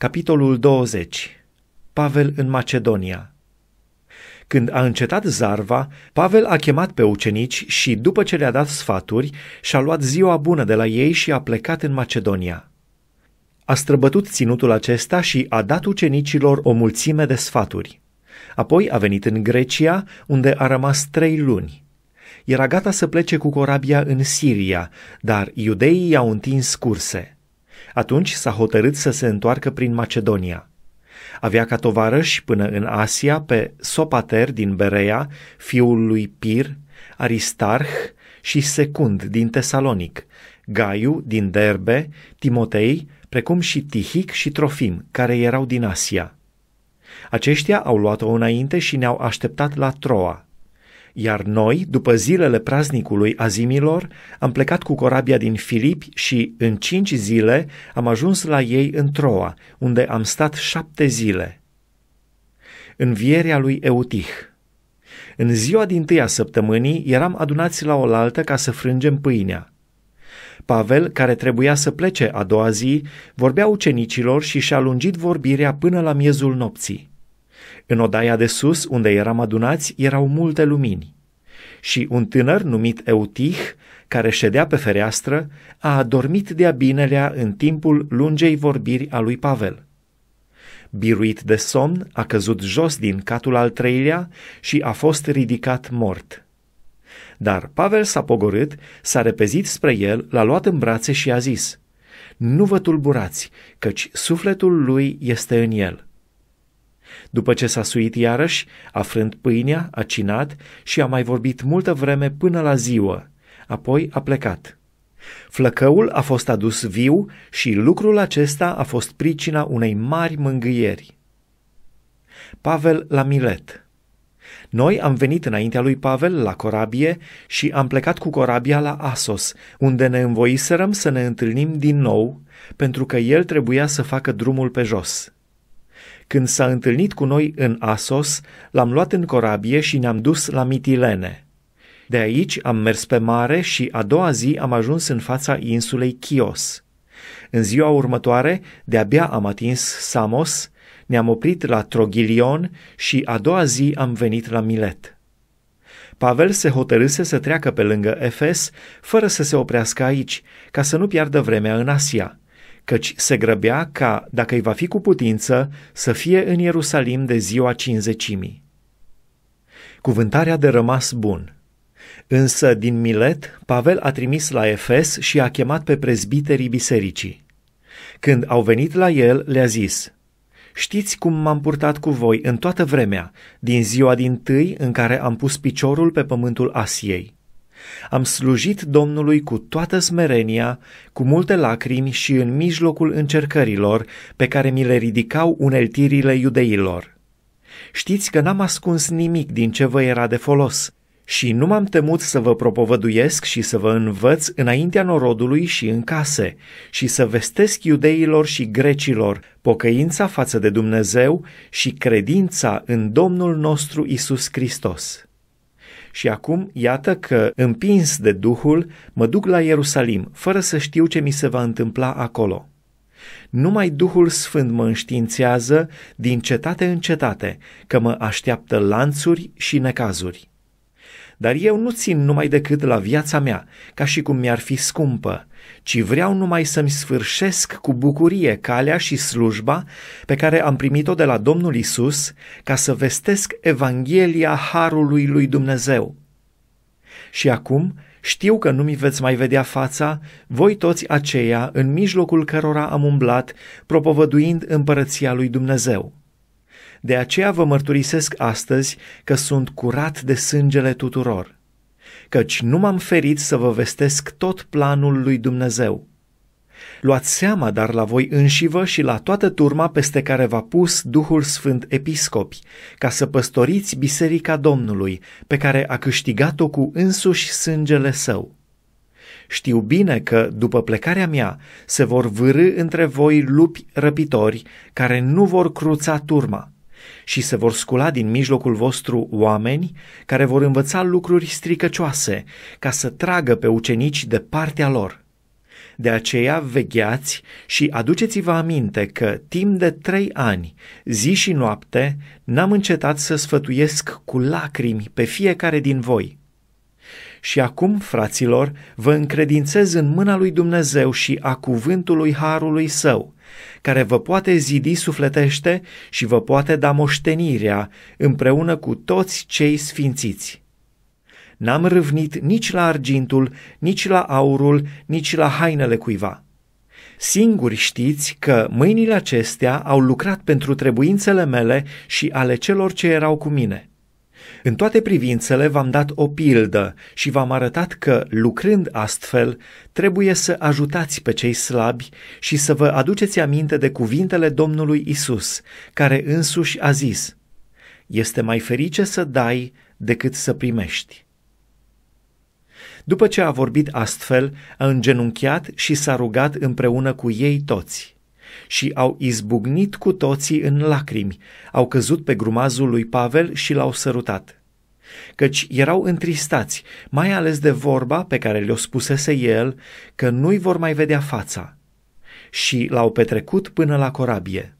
Capitolul 20. Pavel în Macedonia. Când a încetat zarva, Pavel a chemat pe ucenici și, după ce le-a dat sfaturi, și-a luat ziua bună de la ei și a plecat în Macedonia. A străbătut ținutul acesta și a dat ucenicilor o mulțime de sfaturi. Apoi a venit în Grecia, unde a rămas trei luni. Era gata să plece cu corabia în Siria, dar iudeii i-au întins curse. Atunci s-a hotărât să se întoarcă prin Macedonia. Avea ca tovarăși până în Asia pe Sopater din Berea, fiul lui Pir, Aristarh și Secund din Tesalonic, Gaiu din Derbe, Timotei, precum și Tihic și Trofim, care erau din Asia. Aceștia au luat-o înainte și ne-au așteptat la Troa. Iar noi, după zilele praznicului azimilor, am plecat cu corabia din Filipi și, în cinci zile, am ajuns la ei în Troa, unde am stat șapte zile. Învierea lui Eutih În ziua din tâia săptămânii eram adunați la oaltă ca să frângem pâinea. Pavel, care trebuia să plece a doua zi, vorbea ucenicilor și și-a lungit vorbirea până la miezul nopții. În odaia de sus, unde eram adunați, erau multe lumini. Și un tânăr numit Eutih, care ședea pe fereastră, a adormit de-a binelea în timpul lungei vorbiri a lui Pavel. Biruit de somn, a căzut jos din catul al treilea și a fost ridicat mort. Dar Pavel s-a pogorât, s-a repezit spre el, l-a luat în brațe și a zis, Nu vă tulburați, căci sufletul lui este în el.” După ce s-a suit iarăși, afrând pâinea, a cinat și a mai vorbit multă vreme până la ziua. Apoi a plecat. Flăcăul a fost adus viu și lucrul acesta a fost pricina unei mari mângâieri. Pavel la Milet Noi am venit înaintea lui Pavel la corabie și am plecat cu corabia la Asos, unde ne învoiserăm să ne întâlnim din nou, pentru că el trebuia să facă drumul pe jos. Când s-a întâlnit cu noi în Asos, l-am luat în corabie și ne-am dus la Mitilene. De aici am mers pe mare și a doua zi am ajuns în fața insulei Chios. În ziua următoare, de-abia am atins Samos, ne-am oprit la Trogilion și a doua zi am venit la Milet. Pavel se hotărâse să treacă pe lângă Efes, fără să se oprească aici, ca să nu piardă vremea în Asia – căci se grăbea ca, dacă îi va fi cu putință, să fie în Ierusalim de ziua cinzecimii. Cuvântarea de rămas bun. Însă, din Milet, Pavel a trimis la Efes și a chemat pe prezbiterii bisericii. Când au venit la el, le-a zis, Știți cum m-am purtat cu voi în toată vremea, din ziua din tâi în care am pus piciorul pe pământul Asiei. Am slujit Domnului cu toată smerenia, cu multe lacrimi și în mijlocul încercărilor pe care mi le ridicau uneltirile iudeilor. Știți că n-am ascuns nimic din ce vă era de folos și nu m-am temut să vă propovăduiesc și să vă învăț înaintea norodului și în case și să vestesc iudeilor și grecilor pocăința față de Dumnezeu și credința în Domnul nostru Isus Hristos. Și acum, iată că, împins de Duhul, mă duc la Ierusalim, fără să știu ce mi se va întâmpla acolo. Numai Duhul Sfânt mă înștiințează din cetate în cetate că mă așteaptă lanțuri și necazuri. Dar eu nu țin numai decât la viața mea, ca și cum mi-ar fi scumpă, ci vreau numai să-mi sfârșesc cu bucurie calea și slujba pe care am primit-o de la Domnul Isus, ca să vestesc Evanghelia Harului lui Dumnezeu. Și acum știu că nu mi veți mai vedea fața, voi toți aceia în mijlocul cărora am umblat, propovăduind împărăția lui Dumnezeu. De aceea vă mărturisesc astăzi că sunt curat de sângele tuturor, căci nu m-am ferit să vă vestesc tot planul lui Dumnezeu. Luați seama dar la voi înșivă și la toată turma peste care v-a pus Duhul Sfânt Episcopi, ca să păstoriți Biserica Domnului, pe care a câștigat-o cu însuși sângele său. Știu bine că, după plecarea mea, se vor vârâ între voi lupi răpitori care nu vor cruța turma și se vor scula din mijlocul vostru oameni care vor învăța lucruri stricăcioase ca să tragă pe ucenici de partea lor. De aceea vegheați și aduceți-vă aminte că timp de trei ani, zi și noapte, n-am încetat să sfătuiesc cu lacrimi pe fiecare din voi. Și acum, fraților, vă încredințez în mâna lui Dumnezeu și a cuvântului Harului Său, care vă poate zidi sufletește și vă poate da moștenirea împreună cu toți cei sfințiți. N-am râvnit nici la argintul, nici la aurul, nici la hainele cuiva. Singuri știți că mâinile acestea au lucrat pentru trebuințele mele și ale celor ce erau cu mine – în toate privințele v-am dat o pildă și v-am arătat că, lucrând astfel, trebuie să ajutați pe cei slabi și să vă aduceți aminte de cuvintele Domnului Isus, care însuși a zis: Este mai ferice să dai decât să primești. După ce a vorbit astfel, a îngenunchiat și s-a rugat împreună cu ei toți și au izbucnit cu toții în lacrimi, au căzut pe grumazul lui Pavel și l-au sărutat. Căci erau întristați, mai ales de vorba pe care le-o spusese el, că nu-i vor mai vedea fața. Și l-au petrecut până la corabie.